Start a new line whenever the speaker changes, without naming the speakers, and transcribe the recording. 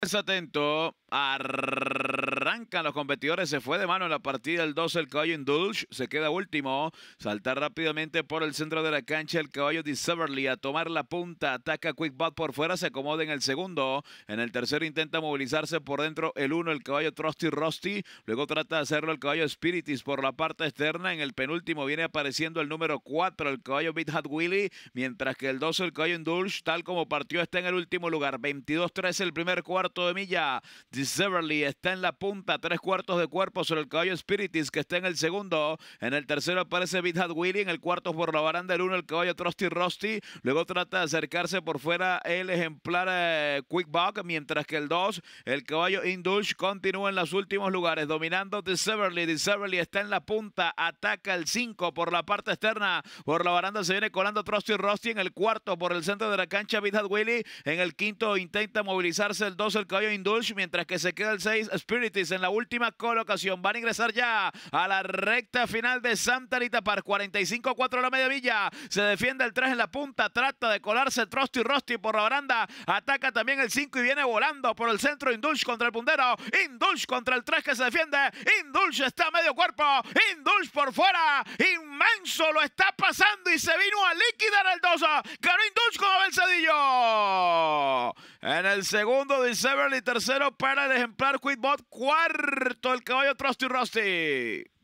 Es atento a arrancan los competidores, se fue de mano en la partida el 2, el caballo Indulge, se queda último, salta rápidamente por el centro de la cancha el caballo Severly a tomar la punta, ataca Quick por fuera, se acomoda en el segundo, en el tercero intenta movilizarse por dentro el 1, el caballo Trusty Rusty, luego trata de hacerlo el caballo Spiritis por la parte externa, en el penúltimo viene apareciendo el número 4, el caballo Bit Hat Willy, mientras que el 2, el caballo Indulge, tal como partió, está en el último lugar, 22-3 el primer cuarto de milla, Disseverly está en la punta, tres cuartos de cuerpo sobre el caballo Spiritis, que está en el segundo. En el tercero aparece Bidhat Willy, en el cuarto por la baranda el uno el caballo Trusty Rusty. Luego trata de acercarse por fuera el ejemplar eh, Quick Buck, mientras que el 2, el caballo Indulge, continúa en los últimos lugares, dominando The Severly. The Severly está en la punta, ataca el cinco por la parte externa. Por la baranda se viene colando Trusty Rusty en el cuarto por el centro de la cancha Bidhat Willy. En el quinto intenta movilizarse el dos, el caballo Indulge, mientras que se queda el seis, Spiritis en la última colocación. Van a ingresar ya a la recta final de Santa Anita Par. 45-4 la media villa. Se defiende el 3 en la punta. Trata de colarse Trosti Rosti por la baranda. Ataca también el 5 y viene volando por el centro. Indulge contra el puntero. Indulge contra el 3 que se defiende. Indulge está a medio cuerpo. Indulge por fuera. Inmenso lo está pasando y se vino a liquidar el 2. Ganó Indulge como cedillo en el segundo, diceverly Y tercero, para el ejemplar Quickbot. Cuarto, el caballo Trusty Rusty.